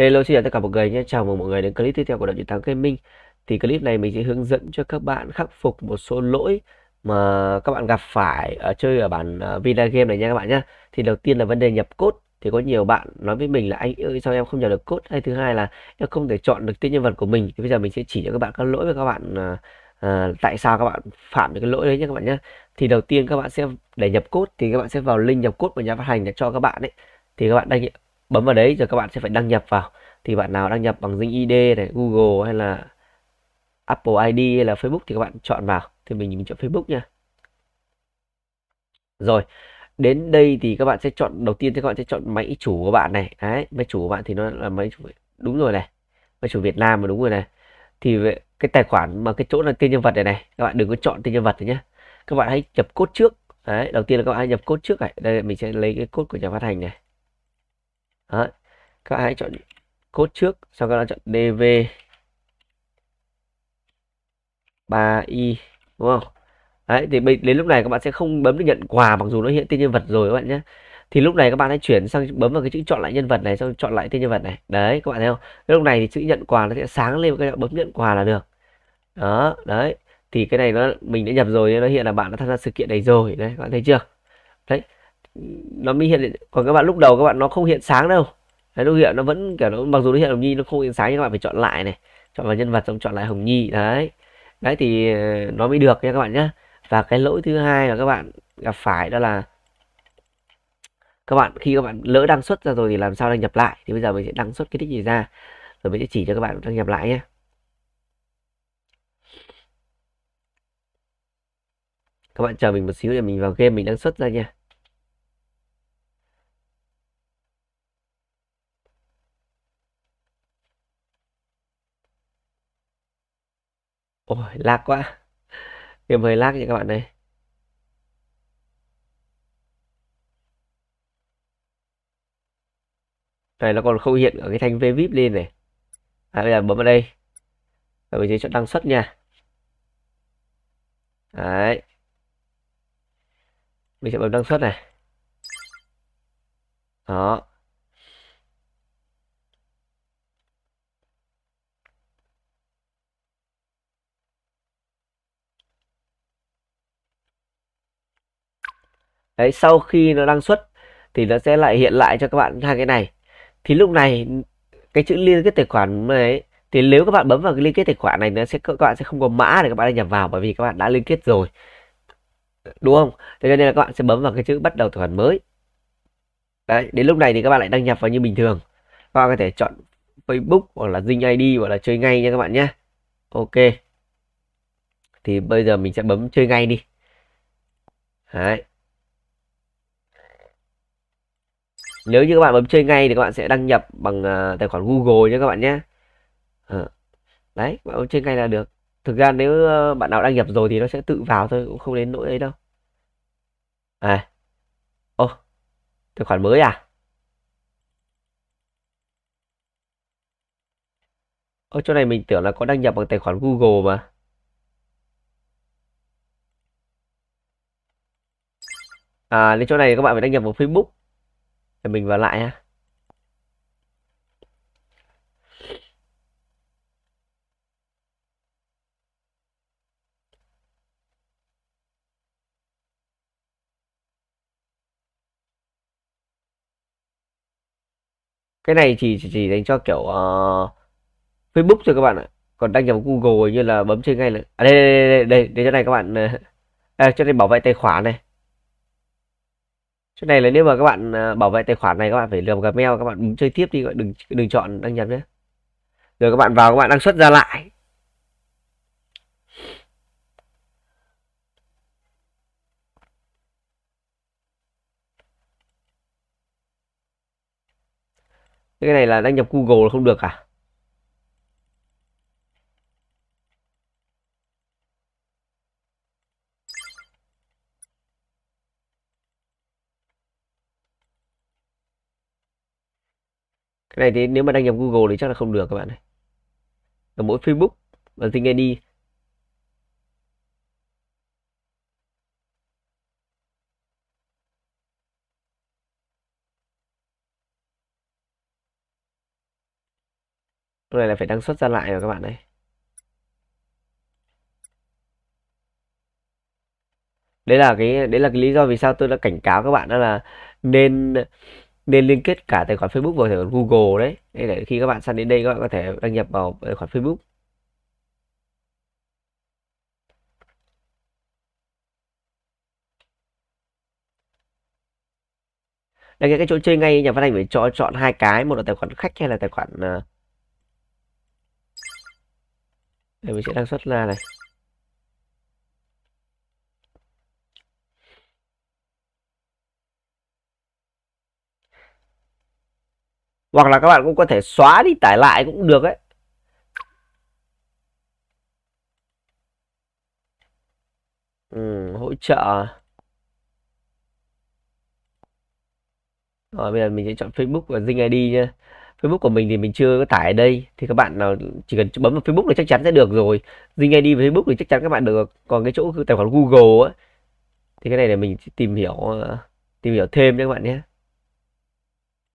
Hello xin chào tất cả mọi người nhé, chào mừng mọi người đến clip tiếp theo của đội chiến thắng gaming Thì clip này mình sẽ hướng dẫn cho các bạn khắc phục một số lỗi mà các bạn gặp phải ở chơi ở bản Vina Game này nha các bạn nhé Thì đầu tiên là vấn đề nhập cốt thì có nhiều bạn nói với mình là anh ơi sao em không nhập được cốt hay thứ hai là em không thể chọn được tên nhân vật của mình thì bây giờ mình sẽ chỉ cho các bạn các lỗi và các bạn à, tại sao các bạn phạm những cái lỗi đấy nhé các bạn nhé thì đầu tiên các bạn sẽ để nhập cốt thì các bạn sẽ vào link nhập cốt của nhà phát hành để cho các bạn ấy thì các bạn đăng bấm vào đấy rồi các bạn sẽ phải đăng nhập vào thì bạn nào đăng nhập bằng danh ID này Google hay là Apple ID hay là Facebook thì các bạn chọn vào thì mình, mình chọn Facebook nha rồi đến đây thì các bạn sẽ chọn đầu tiên thì các bạn sẽ chọn máy chủ của bạn này đấy máy chủ của bạn thì nó là máy chủ đúng rồi này máy chủ Việt Nam mà đúng rồi này thì cái tài khoản mà cái chỗ là tên nhân vật này này các bạn đừng có chọn tên nhân vật này nhé các bạn hãy nhập cốt trước đấy đầu tiên là các bạn hãy nhập cốt trước này đây mình sẽ lấy cái cốt của nhà phát hành này Đấy. các hãy chọn cốt trước sau các bạn chọn dv 3i đúng không Đấy, thì đến lúc này các bạn sẽ không bấm được nhận quà mặc dù nó hiện tên nhân vật rồi các bạn nhé thì lúc này các bạn hãy chuyển sang bấm vào cái chữ chọn lại nhân vật này xong chọn lại tên nhân vật này đấy các bạn thấy không lúc này thì chữ nhận quà nó sẽ sáng lên các bạn bấm nhận quà là được đó đấy thì cái này nó mình đã nhập rồi nó hiện là bạn đã tham gia sự kiện này rồi đấy các bạn thấy chưa đấy nó mới hiện còn các bạn lúc đầu các bạn nó không hiện sáng đâu đấy lúc hiện nó vẫn kiểu nó mặc dù nó hiện hồng nhi nó không hiện sáng nhưng các bạn phải chọn lại này chọn vào nhân vật xong chọn lại hồng nhi đấy đấy thì ờ, nó mới được nha các bạn nhé và cái lỗi thứ hai là các bạn gặp phải đó là các bạn khi các bạn lỡ đăng xuất ra rồi thì làm sao đăng nhập lại thì bây giờ mình sẽ đăng xuất cái đích gì ra rồi mình sẽ chỉ cho các bạn đăng nhập lại nhé các bạn chờ mình một xíu để mình vào game mình đăng xuất ra nha Ôi, lag quá. Game hơi lag nha các bạn này. Này nó còn không hiện ở cái thanh vip lên này. À, bây giờ bấm vào đây. Rồi mình sẽ chọn đăng xuất nha. Đấy. Mình sẽ bấm đăng xuất này. Đó. đấy sau khi nó đăng xuất thì nó sẽ lại hiện lại cho các bạn hai cái này thì lúc này cái chữ liên kết tài khoản ấy thì nếu các bạn bấm vào cái liên kết tài khoản này nó sẽ các bạn sẽ không có mã để các bạn đăng nhập vào bởi vì các bạn đã liên kết rồi đúng không thế nên là các bạn sẽ bấm vào cái chữ bắt đầu tài khoản mới đấy đến lúc này thì các bạn lại đăng nhập vào như bình thường các bạn có thể chọn Facebook hoặc là Zing ID hoặc là chơi ngay nha các bạn nhé ok thì bây giờ mình sẽ bấm chơi ngay đi đấy nếu như các bạn bấm chơi ngay thì các bạn sẽ đăng nhập bằng à, tài khoản Google nhé các bạn nhé ờ, đấy bạn bấm chơi ngay là được thực ra nếu ờ, bạn nào đăng nhập rồi thì nó sẽ tự vào thôi cũng không đến nỗi ấy đâu à ô tài khoản mới à ở chỗ này mình tưởng là có đăng nhập bằng tài khoản Google mà à lên chỗ này các bạn phải đăng nhập bằng Facebook để mình vào lại ha cái này chỉ, chỉ dành cho kiểu uh, Facebook thôi các bạn ạ còn đăng nhập Google như là bấm trên ngay là à, đây, đây, đây đây đây để cho này các bạn à, cho này bảo vệ tài khoản này chỗ này là nếu mà các bạn à, bảo vệ tài khoản này các bạn phải lượm gmail các bạn chơi tiếp đi đừng đừng chọn đăng nhập nhé rồi các bạn vào các bạn đăng xuất ra lại cái này là đăng nhập google không được à cái này thì nếu mà đăng nhập Google thì chắc là không được các bạn này ở mỗi Facebook và Zing ID cái này là phải đăng xuất ra lại rồi các bạn đấy đấy là cái đấy là cái lý do vì sao tôi đã cảnh cáo các bạn đó là nên nên liên kết cả tài khoản Facebook vào tài khoản Google đấy nên để khi các bạn sang đến đây các bạn có thể đăng nhập vào tài khoản Facebook đây cái chỗ chơi ngay nhà phát hành phải cho chọn hai cái một là tài khoản khách hay là tài khoản ờ, đây mình sẽ đăng xuất ra này hoặc là các bạn cũng có thể xóa đi tải lại cũng được ấy ừ, hỗ trợ rồi bây giờ mình sẽ chọn Facebook và Zing ID nhé Facebook của mình thì mình chưa có tải ở đây thì các bạn nào chỉ cần bấm vào Facebook là chắc chắn sẽ được rồi Zing ID và Facebook thì chắc chắn các bạn được còn cái chỗ tài khoản Google ấy, thì cái này để mình tìm hiểu ờ, tìm hiểu thêm nhé các bạn nhé